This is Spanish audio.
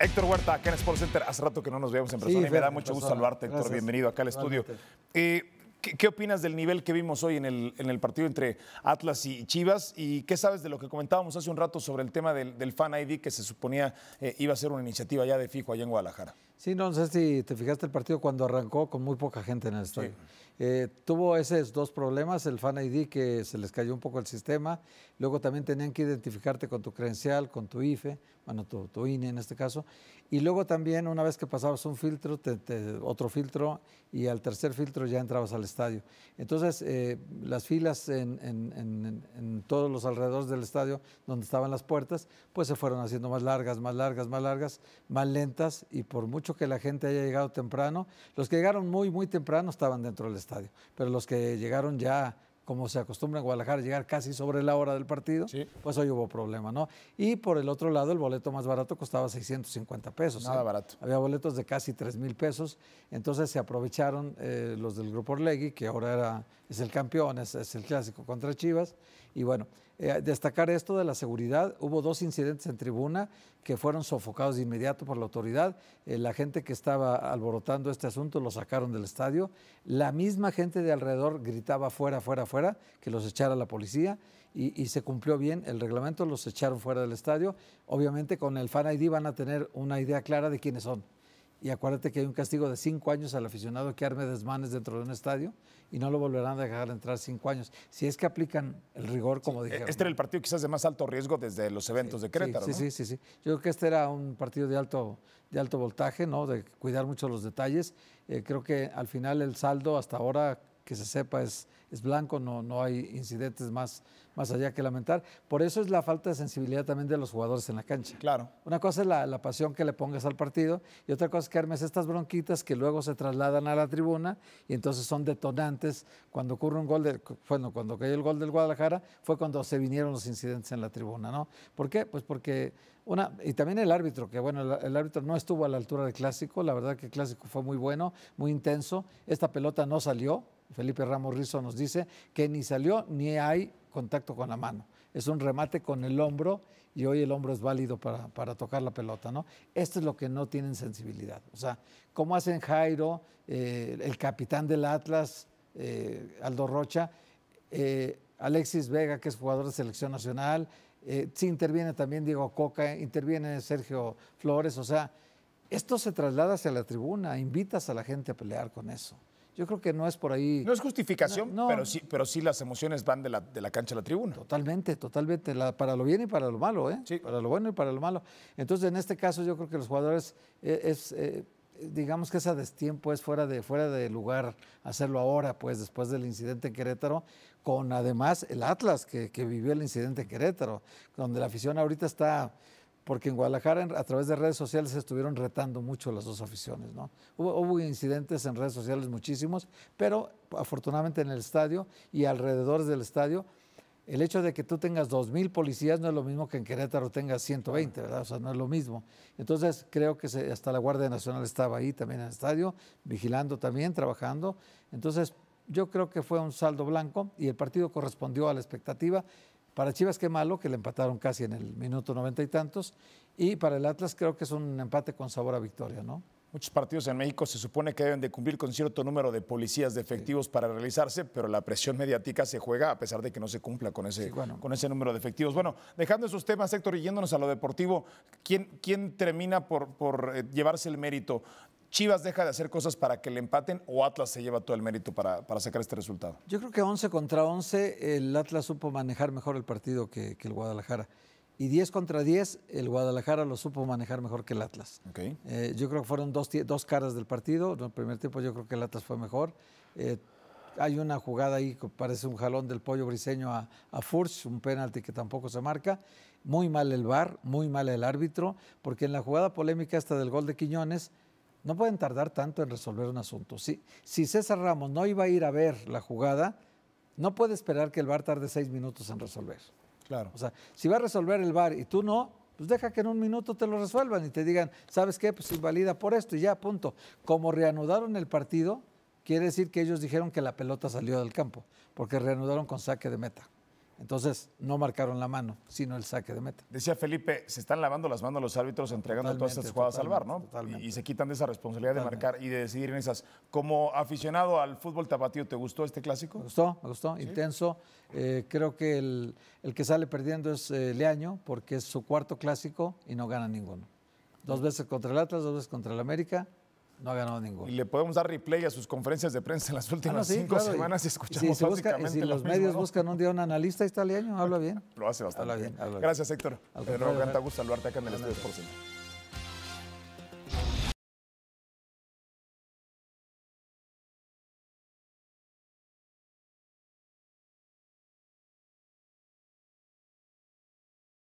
Héctor Huerta, acá en Sports Center. Hace rato que no nos veíamos en persona y me da mucho gusto saludarte, Héctor. Bienvenido acá al estudio. Eh, ¿qué, opinas del nivel que vimos hoy en el, partido entre Atlas y Chivas? ¿Y qué sabes de lo que comentábamos hace un rato sobre el tema del, Fan ID que se suponía eh, iba a ser una iniciativa ya de fijo allá en Guadalajara? Sí, no sé si te fijaste el partido cuando arrancó con muy poca gente en el estadio. Eh, tuvo esos dos problemas, el Fan ID que se les cayó un poco el sistema, luego también tenían que identificarte con tu credencial, con tu IFE, bueno, tu, INE en este caso, y luego también una vez que pasabas un filtro, otro filtro, y al tercer filtro ya entrabas al estadio. Entonces, eh, las filas en, todos los alrededores del estadio, donde estaban las puertas, pues se fueron haciendo más largas, más largas, más largas, más lentas, y por mucho que la gente haya llegado temprano. Los que llegaron muy, muy temprano estaban dentro del estadio, pero los que llegaron ya como se acostumbra en Guadalajara, llegar casi sobre la hora del partido, pues hoy hubo problema, ¿no? Y por el otro lado, el boleto más barato costaba 650 pesos. Nada ¿eh? barato. Había boletos de casi 3 mil pesos, entonces se aprovecharon eh, los del Grupo Orlegui, que ahora era, es el campeón, es el clásico contra Chivas, y bueno, eh, destacar esto de la seguridad, hubo dos incidentes en tribuna que fueron sofocados de inmediato por la autoridad. Eh, la gente que estaba alborotando este asunto lo sacaron del estadio. La misma gente de alrededor gritaba fuera, fuera, fuera, que los echara la policía y, y se cumplió bien el reglamento, los echaron fuera del estadio. Obviamente con el Fan ID van a tener una idea clara de quiénes son. Y acuérdate que hay un castigo de cinco años al aficionado que arme desmanes dentro de un estadio y no lo volverán a dejar entrar cinco años. Si es que aplican el rigor, como dijeron. Este era el partido quizás de más alto riesgo desde los eventos de creta Sí, sí, sí, sí. Yo creo que este era un partido de alto, de alto voltaje, ¿no? De cuidar mucho los detalles. Eh, creo que al final el saldo hasta ahora que se sepa es, es blanco, no, no hay incidentes más, más allá que lamentar. Por eso es la falta de sensibilidad también de los jugadores en la cancha. Claro. Una cosa es la, pasión que le pongas al partido y otra cosa es que armes estas bronquitas que luego se trasladan a la tribuna y entonces son detonantes. Cuando ocurre un gol, de, bueno, cuando cayó el gol del Guadalajara fue cuando se vinieron los incidentes en la tribuna, ¿no? ¿Por qué? Pues porque una, y también el árbitro, que bueno, el, el, árbitro no estuvo a la altura del clásico, la verdad que el clásico fue muy bueno, muy intenso, esta pelota no salió, Felipe Ramos Rizo nos dice que ni salió ni hay contacto con la mano. Es un remate con el hombro y hoy el hombro es válido para, tocar la pelota, ¿no? Esto es lo que no tienen sensibilidad. O sea, ¿cómo hacen Jairo, eh, el capitán del Atlas, eh, Aldo Rocha, eh, Alexis Vega, que es jugador de selección nacional, sí interviene también Diego Coca, interviene Sergio Flores, o sea, esto se traslada hacia la tribuna, invitas a la gente a pelear con eso. Yo creo que no es por ahí. No es justificación, Pero, sí, pero sí las emociones van de la, cancha a la tribuna. Totalmente, totalmente. para lo bien y para lo malo, ¿eh? Sí. Para lo bueno y para lo malo. Entonces, en este caso, yo creo que los jugadores eh, es. Eh, digamos que ese destiempo es fuera de, fuera de lugar hacerlo ahora, pues después del incidente en Querétaro, con además el Atlas que, que vivió el incidente en Querétaro, donde la afición ahorita está porque en Guadalajara a través de redes sociales se estuvieron retando mucho las dos aficiones. ¿no? Hubo, incidentes en redes sociales muchísimos, pero afortunadamente en el estadio y alrededor del estadio, el hecho de que tú tengas 2.000 policías no es lo mismo que en Querétaro tengas 120, ¿verdad? O sea, no es lo mismo. Entonces creo que hasta la Guardia Nacional estaba ahí también en el estadio, vigilando también, trabajando. Entonces yo creo que fue un saldo blanco y el partido correspondió a la expectativa para Chivas qué malo, que le empataron casi en el minuto noventa y tantos. Y para el Atlas creo que es un empate con sabor a victoria, ¿no? Muchos partidos en México se supone que deben de cumplir con cierto número de policías de efectivos para realizarse, pero la presión mediática se juega a pesar de que no se cumpla con ese, con ese número de efectivos. Bueno, dejando esos temas, Héctor, y yéndonos a lo deportivo, ¿quién, termina por, por eh, llevarse el mérito? Chivas deja de hacer cosas para que le empaten o Atlas se lleva todo el mérito para, sacar este resultado? Yo creo que 11 contra 11 el Atlas supo manejar mejor el partido que, el Guadalajara. Y 10 contra 10 el Guadalajara lo supo manejar mejor que el Atlas. Eh, yo creo que fueron dos, caras del partido. En el primer tiempo yo creo que el Atlas fue mejor. Eh, hay una jugada ahí que parece un jalón del pollo briseño a, a Furch, un penalti que tampoco se marca. Muy mal el VAR, muy mal el árbitro, porque en la jugada polémica hasta del gol de Quiñones no pueden tardar tanto en resolver un asunto. Si, si César Ramos no iba a ir a ver la jugada, no puede esperar que el VAR tarde seis minutos en resolver. Claro. O sea, si va a resolver el VAR y tú no, pues deja que en un minuto te lo resuelvan y te digan, ¿sabes qué? Pues invalida por esto y ya, punto. Como reanudaron el partido, quiere decir que ellos dijeron que la pelota salió del campo, porque reanudaron con saque de meta. Entonces, no marcaron la mano, sino el saque de meta. Decía Felipe, se están lavando las manos los árbitros entregando todas estas jugadas al bar, ¿no? Totalmente. Y, se quitan de esa responsabilidad de marcar y de decidir en esas. Como aficionado al fútbol tapatío, ¿te gustó este clásico? Me gustó, me gustó, intenso. Eh, creo que el, que sale perdiendo es eh, Leaño, porque es su cuarto clásico y no gana ninguno. Dos mm. veces contra el Atlas, dos veces contra el América no ha ganado ninguno. Y le podemos dar replay a sus conferencias de prensa en las últimas ah, cinco semanas y escuchamos si básicamente Si los medios buscan un día un analista italiano, habla bien. Lo hace bastante. bien. Gracias, Héctor. Al nuevo, Canta, gusto saludarte acá en el Estudio